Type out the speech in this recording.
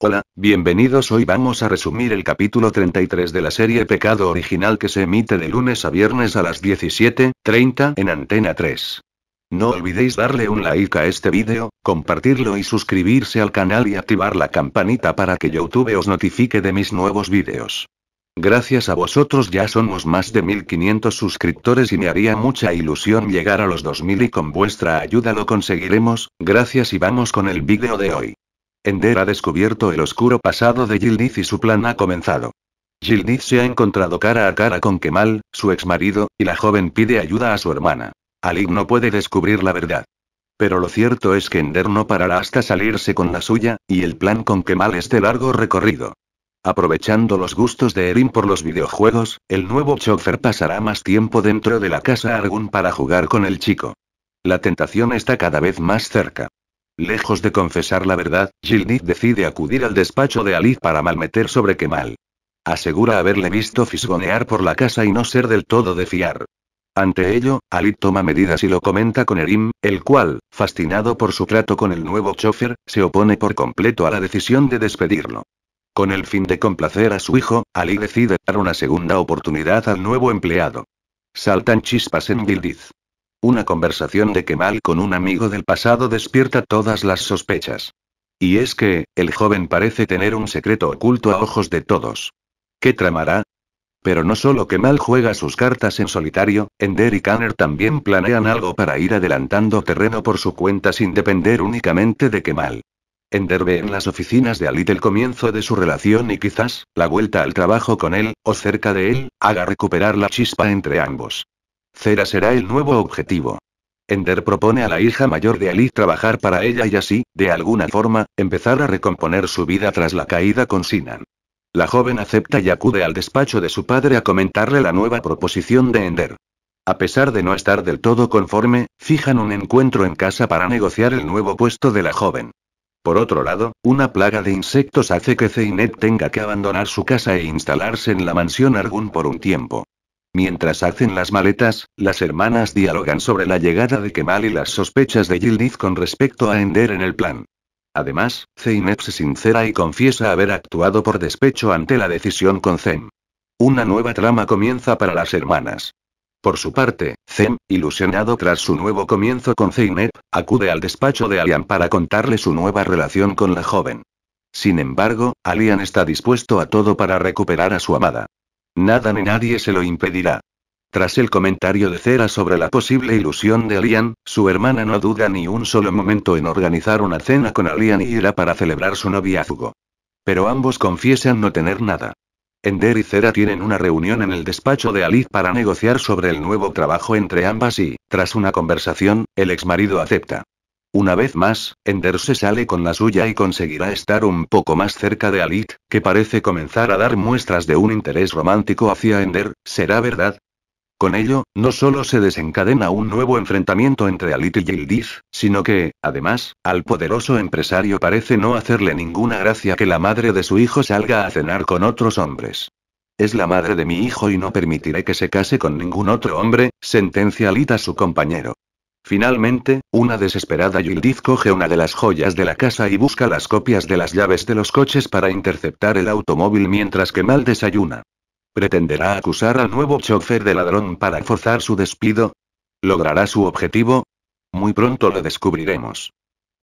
Hola, bienvenidos. Hoy vamos a resumir el capítulo 33 de la serie Pecado Original que se emite de lunes a viernes a las 17.30 en Antena 3. No olvidéis darle un like a este vídeo, compartirlo y suscribirse al canal y activar la campanita para que YouTube os notifique de mis nuevos vídeos. Gracias a vosotros ya somos más de 1500 suscriptores y me haría mucha ilusión llegar a los 2000 y con vuestra ayuda lo conseguiremos, gracias y vamos con el vídeo de hoy. Ender ha descubierto el oscuro pasado de Yildiz y su plan ha comenzado. Yildiz se ha encontrado cara a cara con Kemal, su exmarido, y la joven pide ayuda a su hermana. Alig no puede descubrir la verdad. Pero lo cierto es que Ender no parará hasta salirse con la suya, y el plan con Kemal es de largo recorrido. Aprovechando los gustos de Erin por los videojuegos, el nuevo chofer pasará más tiempo dentro de la casa Argun para jugar con el chico. La tentación está cada vez más cerca. Lejos de confesar la verdad, Gilnit decide acudir al despacho de Ali para malmeter sobre Kemal. Asegura haberle visto fisgonear por la casa y no ser del todo de fiar. Ante ello, Ali toma medidas y lo comenta con Erim, el cual, fascinado por su trato con el nuevo chofer, se opone por completo a la decisión de despedirlo. Con el fin de complacer a su hijo, Ali decide dar una segunda oportunidad al nuevo empleado. Saltan chispas en Bildiz. Una conversación de Kemal con un amigo del pasado despierta todas las sospechas. Y es que, el joven parece tener un secreto oculto a ojos de todos. ¿Qué tramará? Pero no solo Kemal juega sus cartas en solitario, Ender y Kanner también planean algo para ir adelantando terreno por su cuenta sin depender únicamente de Kemal. Ender ve en las oficinas de Alit el comienzo de su relación y quizás, la vuelta al trabajo con él, o cerca de él, haga recuperar la chispa entre ambos. Cera será el nuevo objetivo. Ender propone a la hija mayor de Ali trabajar para ella y así, de alguna forma, empezar a recomponer su vida tras la caída con Sinan. La joven acepta y acude al despacho de su padre a comentarle la nueva proposición de Ender. A pesar de no estar del todo conforme, fijan un encuentro en casa para negociar el nuevo puesto de la joven. Por otro lado, una plaga de insectos hace que Zeinet tenga que abandonar su casa e instalarse en la mansión Argun por un tiempo. Mientras hacen las maletas, las hermanas dialogan sobre la llegada de Kemal y las sospechas de Yildiz con respecto a Ender en el plan. Además, Zeynep se sincera y confiesa haber actuado por despecho ante la decisión con Zem. Una nueva trama comienza para las hermanas. Por su parte, Zem, ilusionado tras su nuevo comienzo con Zeynep, acude al despacho de Alian para contarle su nueva relación con la joven. Sin embargo, Alian está dispuesto a todo para recuperar a su amada. Nada ni nadie se lo impedirá. Tras el comentario de Cera sobre la posible ilusión de Alian, su hermana no duda ni un solo momento en organizar una cena con Alian y irá para celebrar su noviazgo. Pero ambos confiesan no tener nada. Ender y Cera tienen una reunión en el despacho de Alice para negociar sobre el nuevo trabajo entre ambas y, tras una conversación, el exmarido acepta. Una vez más, Ender se sale con la suya y conseguirá estar un poco más cerca de Alit, que parece comenzar a dar muestras de un interés romántico hacia Ender, ¿será verdad? Con ello, no solo se desencadena un nuevo enfrentamiento entre Alit y Yildiz, sino que, además, al poderoso empresario parece no hacerle ninguna gracia que la madre de su hijo salga a cenar con otros hombres. Es la madre de mi hijo y no permitiré que se case con ningún otro hombre, sentencia Alit a su compañero. Finalmente, una desesperada Yildiz coge una de las joyas de la casa y busca las copias de las llaves de los coches para interceptar el automóvil mientras que Mal desayuna. ¿Pretenderá acusar al nuevo chofer de ladrón para forzar su despido? ¿Logrará su objetivo? Muy pronto lo descubriremos.